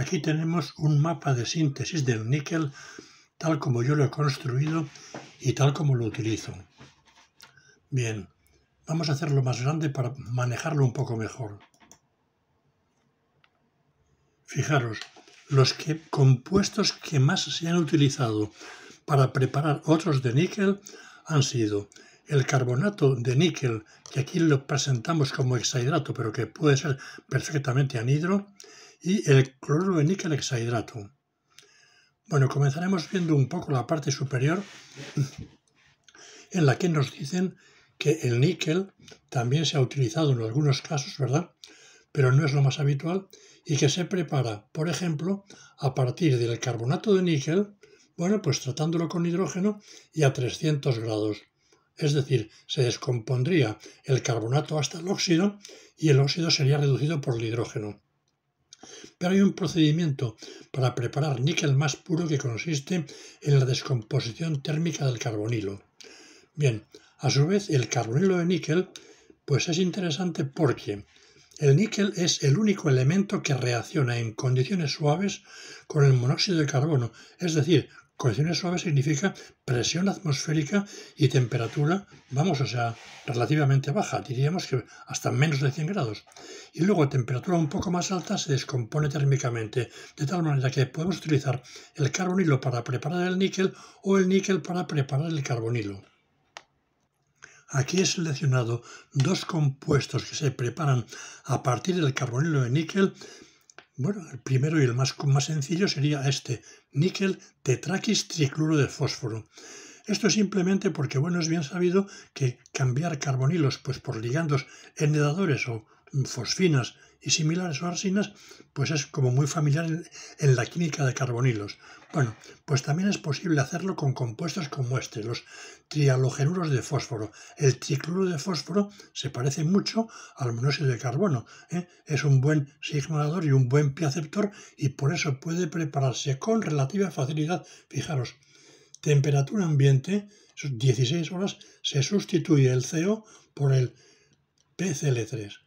Aquí tenemos un mapa de síntesis del níquel tal como yo lo he construido y tal como lo utilizo. Bien, vamos a hacerlo más grande para manejarlo un poco mejor. Fijaros, los compuestos que más se han utilizado para preparar otros de níquel han sido el carbonato de níquel, que aquí lo presentamos como hexahidrato, pero que puede ser perfectamente anhidro, y el cloruro de níquel hexahidrato. Bueno, comenzaremos viendo un poco la parte superior, en la que nos dicen que el níquel también se ha utilizado en algunos casos, ¿verdad? Pero no es lo más habitual, y que se prepara, por ejemplo, a partir del carbonato de níquel, bueno, pues tratándolo con hidrógeno y a 300 grados es decir, se descompondría el carbonato hasta el óxido y el óxido sería reducido por el hidrógeno. Pero hay un procedimiento para preparar níquel más puro que consiste en la descomposición térmica del carbonilo. Bien, a su vez el carbonilo de níquel pues es interesante porque el níquel es el único elemento que reacciona en condiciones suaves con el monóxido de carbono, es decir, Condiciones suaves significa presión atmosférica y temperatura, vamos, o sea, relativamente baja, diríamos que hasta menos de 100 grados. Y luego temperatura un poco más alta se descompone térmicamente, de tal manera que podemos utilizar el carbonilo para preparar el níquel o el níquel para preparar el carbonilo. Aquí he seleccionado dos compuestos que se preparan a partir del carbonilo de níquel bueno, el primero y el más, más sencillo sería este, níquel tetraquis tricluro de fósforo. Esto simplemente porque, bueno, es bien sabido que cambiar carbonilos pues, por ligandos enedadores o mm, fosfinas y similares o arsinas, pues es como muy familiar en, la química de carbonilos. Bueno, pues también es posible hacerlo con compuestos como este, los trialogenuros de fósforo. El tricloro de fósforo se parece mucho al monóxido de carbono. ¿eh? Es un buen signalador y un buen piaceptor y por eso puede prepararse con relativa facilidad. Fijaros, temperatura ambiente, 16 horas, se sustituye el CO por el PCl3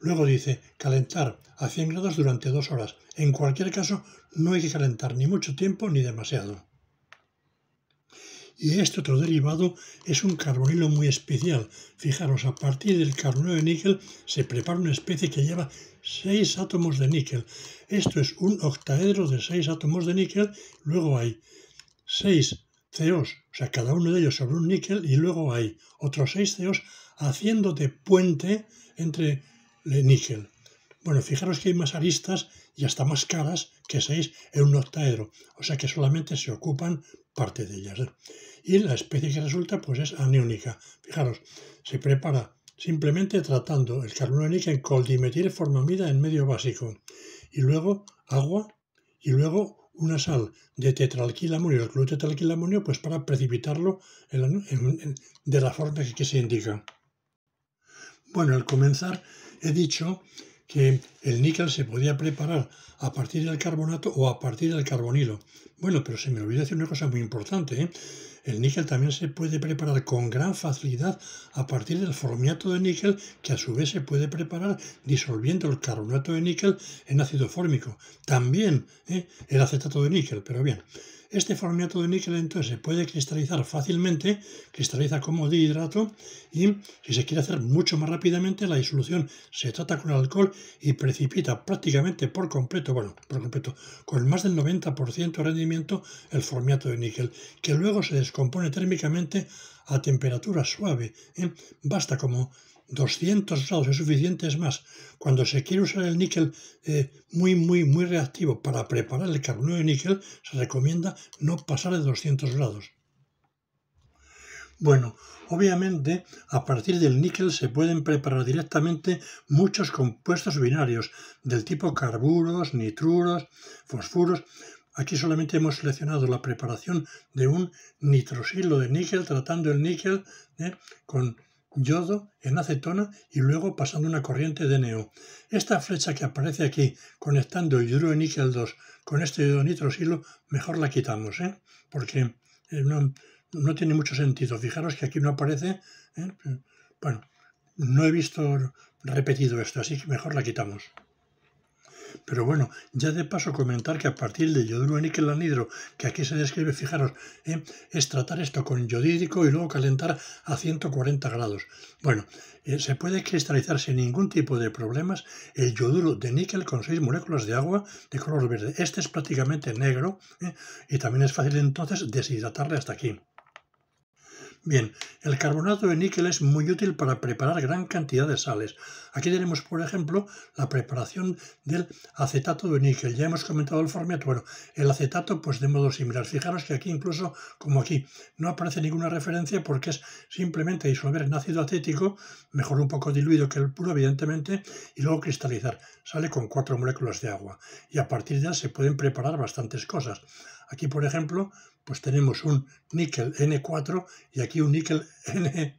Luego dice, calentar a 100 grados durante dos horas. En cualquier caso, no hay que calentar ni mucho tiempo ni demasiado. Y este otro derivado es un carbonilo muy especial. Fijaros, a partir del carbonilo de níquel se prepara una especie que lleva 6 átomos de níquel. Esto es un octaedro de 6 átomos de níquel. Luego hay 6 COs, o sea, cada uno de ellos sobre un níquel, y luego hay otros seis COs haciendo de puente entre níquel. Bueno, fijaros que hay más aristas y hasta más caras que seis en un octaedro, o sea que solamente se ocupan parte de ellas. Y la especie que resulta pues es aniónica. Fijaros, se prepara simplemente tratando el carbono de níquel con formamida en medio básico y luego agua y luego una sal de tetralquilamonio, el cloro pues para precipitarlo de la forma que se indica. Bueno, al comenzar he dicho que el níquel se podía preparar a partir del carbonato o a partir del carbonilo. Bueno, pero se me olvidó decir una cosa muy importante. ¿eh? El níquel también se puede preparar con gran facilidad a partir del formiato de níquel, que a su vez se puede preparar disolviendo el carbonato de níquel en ácido fórmico. También ¿eh? el acetato de níquel, pero bien. Este formiato de níquel entonces se puede cristalizar fácilmente, cristaliza como dihidrato y si se quiere hacer mucho más rápidamente la disolución se trata con alcohol y precisamente precipita prácticamente por completo, bueno, por completo, con más del 90% de rendimiento el formiato de níquel, que luego se descompone térmicamente a temperatura suave. ¿eh? Basta como 200 grados es suficiente, es más, cuando se quiere usar el níquel eh, muy, muy, muy reactivo para preparar el carbono de níquel, se recomienda no pasar de 200 grados. Bueno, obviamente a partir del níquel se pueden preparar directamente muchos compuestos binarios del tipo carburos, nitruros, fosfuros. Aquí solamente hemos seleccionado la preparación de un nitrosilo de níquel, tratando el níquel ¿eh? con yodo en acetona y luego pasando una corriente de neo. Esta flecha que aparece aquí conectando el yodo de níquel 2 con este yodo nitrosilo, mejor la quitamos, ¿eh? porque eh, no, no tiene mucho sentido. Fijaros que aquí no aparece. ¿eh? Bueno, no he visto repetido esto, así que mejor la quitamos. Pero bueno, ya de paso comentar que a partir de yoduro de níquel anhidro, que aquí se describe, fijaros, ¿eh? es tratar esto con yodídrico y luego calentar a 140 grados. Bueno, eh, se puede cristalizar sin ningún tipo de problemas el yoduro de níquel con 6 moléculas de agua de color verde. Este es prácticamente negro y también es fácil entonces deshidratarle hasta aquí. Bien, el carbonato de níquel es muy útil para preparar gran cantidad de sales. Aquí tenemos, por ejemplo, la preparación del acetato de níquel. Ya hemos comentado el formato. Bueno, el acetato, pues de modo similar. Fijaros que aquí, incluso como aquí, no aparece ninguna referencia porque es simplemente disolver en ácido acético, mejor un poco diluido que el puro, evidentemente, y luego cristalizar. Sale con cuatro moléculas de agua. Y a partir de ahí se pueden preparar bastantes cosas. Aquí, por ejemplo, pues tenemos un níquel N4 y aquí un níquel N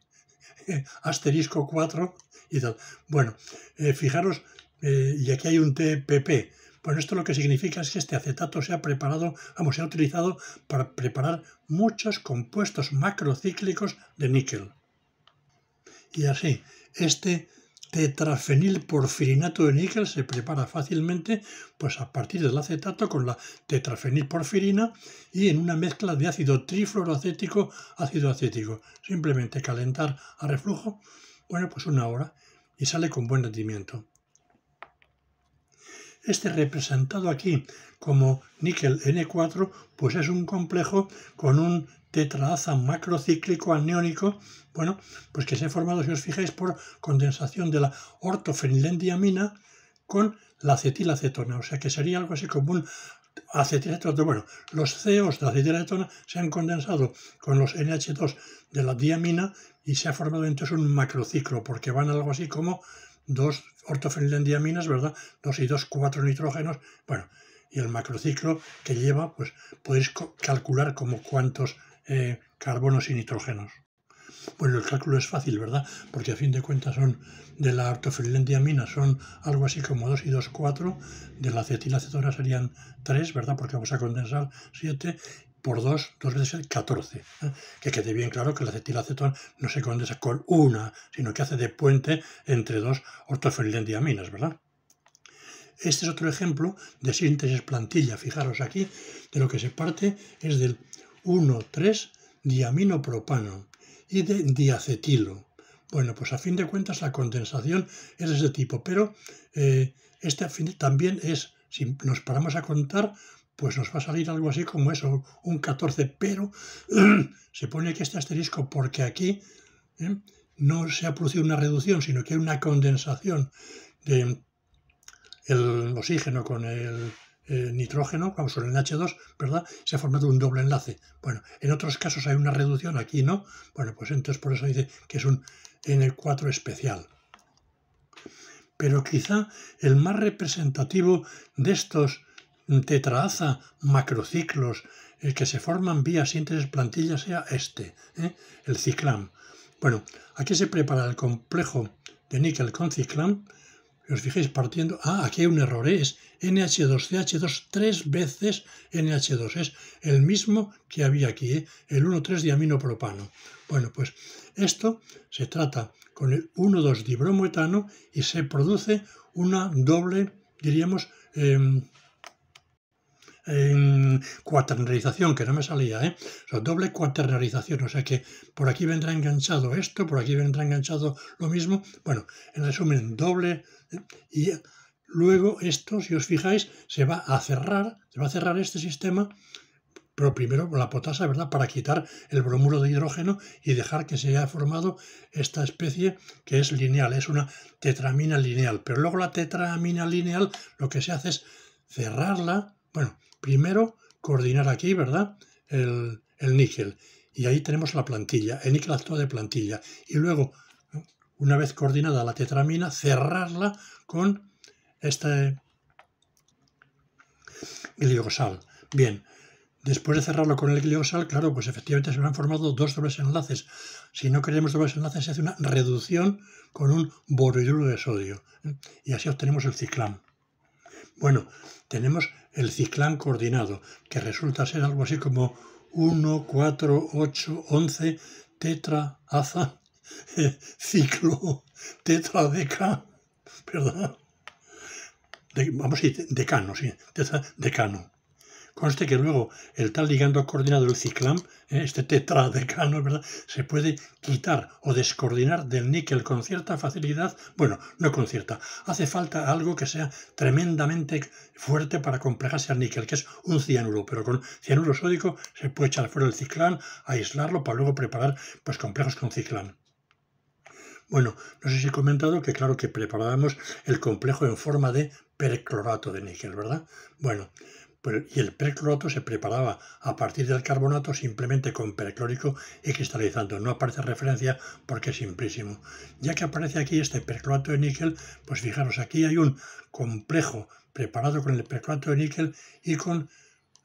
asterisco 4 y tal. Bueno, eh, fijaros, eh, y aquí hay un TPP. Bueno, esto lo que significa es que este acetato se ha preparado, vamos, se ha utilizado para preparar muchos compuestos macrocíclicos de níquel. Y así, este porfirinato de níquel se prepara fácilmente pues a partir del acetato con la tetrafenilporfirina y en una mezcla de ácido trifluoroacético, ácido acético. Simplemente calentar a reflujo, bueno, pues una hora y sale con buen rendimiento. Este representado aquí como níquel N4, pues es un complejo con un tetraaza macrocíclico aniónico, bueno, pues que se ha formado, si os fijáis, por condensación de la ortofenilendiamina con la acetilacetona, o sea que sería algo así como un acetilacetona. Bueno, los Ceos de la acetilacetona se han condensado con los NH2 de la diamina y se ha formado entonces un macrociclo, porque van algo así como dos ortoferilendiaminas, ¿verdad? Dos y dos, cuatro nitrógenos. Bueno, y el macrociclo que lleva, pues podéis calcular como cuántos eh, carbonos y nitrógenos. Bueno, el cálculo es fácil, ¿verdad? Porque a fin de cuentas son de la ortoferilendiamina son algo así como dos y 2, cuatro, de la acetilacetona serían tres, ¿verdad? Porque vamos a condensar 7 por 2, 2 veces 14. ¿eh? Que quede bien claro que el acetilacetón no se condensa con una, sino que hace de puente entre dos ortoferilendiaminas, ¿verdad? Este es otro ejemplo de síntesis plantilla. Fijaros aquí, de lo que se parte es del 1,3-diaminopropano y de diacetilo. Bueno, pues a fin de cuentas la condensación es de ese tipo, pero eh, este también es, si nos paramos a contar, pues nos va a salir algo así como eso, un 14, pero se pone aquí este asterisco porque aquí ¿eh? no se ha producido una reducción, sino que hay una condensación de el oxígeno con el, eh, nitrógeno, vamos, con el H2, ¿verdad? Se ha formado un doble enlace. Bueno, en otros casos hay una reducción, aquí no. Bueno, pues entonces por eso dice que es un N4 especial. Pero quizá el más representativo de estos tetraaza macrociclos que se forman vía síntesis plantilla sea este, ¿eh? el ciclam. Bueno, aquí se prepara el complejo de níquel con ciclam. Os fijéis partiendo... Ah, aquí hay un error, ¿eh? es NH2CH2 tres veces NH2. Es el mismo que había aquí, ¿eh? el 1,3-diaminopropano. Bueno, pues esto se trata con el 12 dibromoetano y se produce una doble, diríamos, em, en cuaternarización, que no me salía, ¿eh? doble cuaternalización o sea que por aquí vendrá enganchado esto, por aquí vendrá enganchado lo mismo. Bueno, en resumen, doble y luego esto, si os fijáis, se va a cerrar, se va a cerrar este sistema pero primero con la potasa, ¿verdad? Para quitar el bromuro de hidrógeno y dejar que se haya formado esta especie que es lineal, es una tetramina lineal. Pero luego la tetramina lineal lo que se hace es cerrarla, bueno, primero coordinar aquí, ¿verdad? El, níquel. Y ahí tenemos la plantilla. El níquel actúa de plantilla. Y luego, una vez coordinada la tetramina, cerrarla con este gliosal. Bien, después de cerrarlo con el gliosal, claro, pues efectivamente se han formado dos dobles enlaces. Si no queremos dobles enlaces, se hace una reducción con un boridulo de sodio. Y así obtenemos el ciclán. Bueno, tenemos el ciclán coordinado, que resulta ser algo así como 1, 4, 8, 11, tetra, aza, ciclo, tetradeca, ¿verdad? vamos a decir, decano, sí, decano. Conste que luego el tal ligando coordinado del ciclán, eh, este tetradecano, ¿verdad? Se puede quitar o descoordinar del níquel con cierta facilidad. Bueno, no con cierta. Hace falta algo que sea tremendamente fuerte para complejarse al níquel, que es un cianuro. Pero con cianuro sódico se puede echar fuera el ciclán, aislarlo para luego preparar pues complejos con ciclán. Bueno, no sé si he comentado que claro que preparábamos el complejo en forma de perclorato de níquel, ¿verdad? Bueno, y el perclorato se preparaba a partir del carbonato simplemente con perclórico y cristalizando. No aparece referencia porque es simplísimo. Ya que aparece aquí este perclorato de níquel, pues fijaros, aquí hay un complejo preparado con el perclorato de níquel y con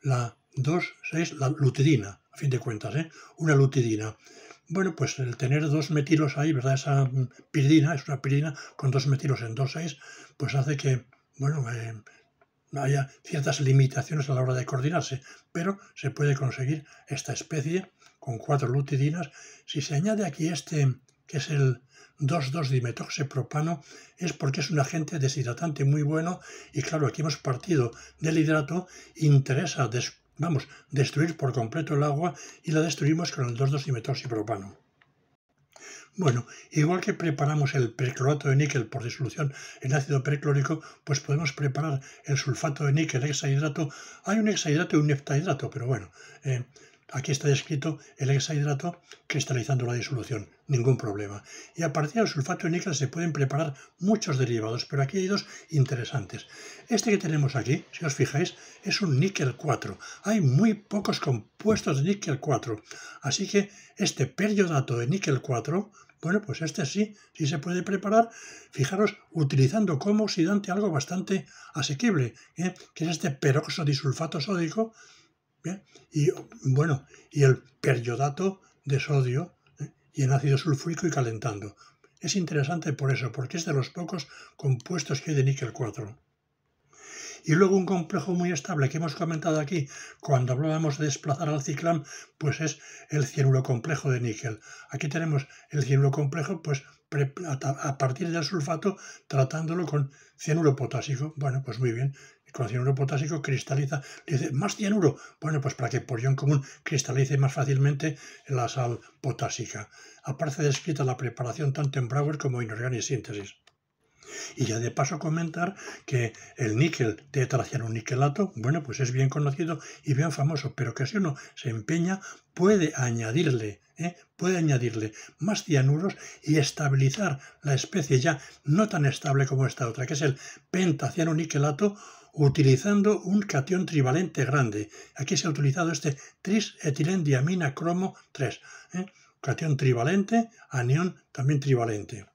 la 2,6, la lutidina, a fin de cuentas, ¿eh? una lutidina. Bueno, pues el tener dos metilos ahí, ¿verdad? Esa mm, piridina, es una piridina con dos metilos en 2,6, pues hace que, bueno, eh, haya ciertas limitaciones a la hora de coordinarse, pero se puede conseguir esta especie con cuatro lutidinas. Si se añade aquí este, que es el 22 dimetoxipropano es porque es un agente deshidratante muy bueno y claro, aquí hemos partido del hidrato, interesa vamos, destruir por completo el agua y la destruimos con el 22 dimetoxipropano bueno, igual que preparamos el perclorato de níquel por disolución en ácido perclórico, pues podemos preparar el sulfato de níquel hexahidrato. Hay un hexahidrato y un heptahidrato, pero bueno, eh, Aquí está descrito el hexahidrato cristalizando la disolución, ningún problema. Y a partir del sulfato de níquel se pueden preparar muchos derivados, pero aquí hay dos interesantes. Este que tenemos aquí, si os fijáis, es un níquel 4. Hay muy pocos compuestos de níquel 4, así que este periodato de níquel 4 bueno, pues este sí, sí se puede preparar, fijaros, utilizando como oxidante algo bastante asequible, ¿eh? que es este peroxodisulfato sódico, y bueno, y el periodato de sodio ¿eh? y en ácido sulfúrico y calentando. Es interesante por eso, porque es de los pocos compuestos que hay de níquel 4. Y luego un complejo muy estable que hemos comentado aquí cuando hablábamos de desplazar al ciclán, pues es el complejo de níquel. Aquí tenemos el complejo pues a partir del sulfato tratándolo con cianuro potásico. Bueno, pues muy bien, con cianuro potásico cristaliza, dice, más cianuro. Bueno, pues para que por ion común cristalice más fácilmente la sal potásica. Aparte descrita la preparación tanto en Brauer como en Organic síntesis y ya de paso comentar que el níquel tetraciano-niquelato bueno, pues es bien conocido y bien famoso, pero que si uno se empeña puede añadirle, ¿eh? puede añadirle más cianuros y estabilizar la especie ya no tan estable como esta otra, que es el pentaciano-niquelato utilizando un cation trivalente grande. Aquí se ha utilizado este trisetilendiamina cromo 3, ¿eh? cation trivalente, anión también trivalente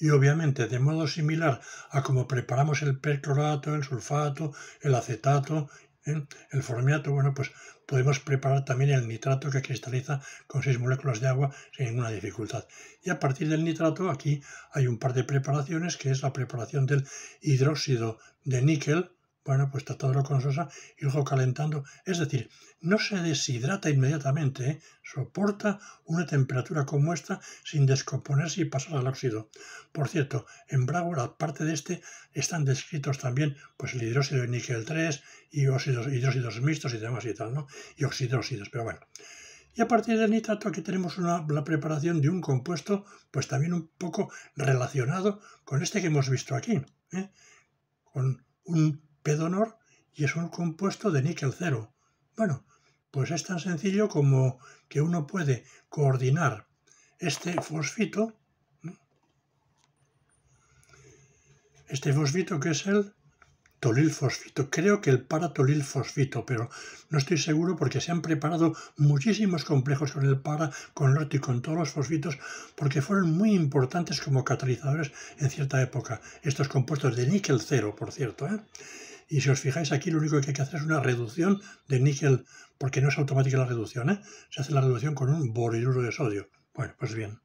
y obviamente de modo similar a como preparamos el perclorato, el sulfato, el acetato, ¿eh? el formiato, bueno, pues podemos preparar también el nitrato que cristaliza con seis moléculas de agua sin ninguna dificultad. Y a partir del nitrato aquí hay un par de preparaciones que es la preparación del hidróxido de níquel, bueno, pues tratado con sosa y luego calentando. Es decir, no se deshidrata inmediatamente, ¿eh? soporta una temperatura como esta sin descomponerse y pasar al óxido. Por cierto, en bravo aparte de este, están descritos también pues, el hidróxido de níquel 3 y óxidos, hidróxidos mixtos y demás y tal, ¿no? Y oxidóxidos, pero bueno. Y a partir del nitrato aquí tenemos una, la preparación de un compuesto, pues también un poco relacionado con este que hemos visto aquí, ¿eh? con un honor y es un compuesto de níquel cero. Bueno, pues es tan sencillo como que uno puede coordinar este fosfito, este fosfito que es el tolilfosfito, creo que el para fosfito pero no estoy seguro porque se han preparado muchísimos complejos con el para, con el y con todos los fosfitos, porque fueron muy importantes como catalizadores en cierta época, estos compuestos de níquel cero, por cierto. ¿eh? Y si os fijáis aquí, lo único que hay que hacer es una reducción de níquel, porque no es automática la reducción, ¿eh? se hace la reducción con un boriluro de sodio. Bueno, pues bien.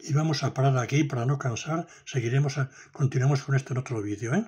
Y vamos a parar aquí para no cansar. Seguiremos, a, continuamos con esto en otro vídeo. ¿eh?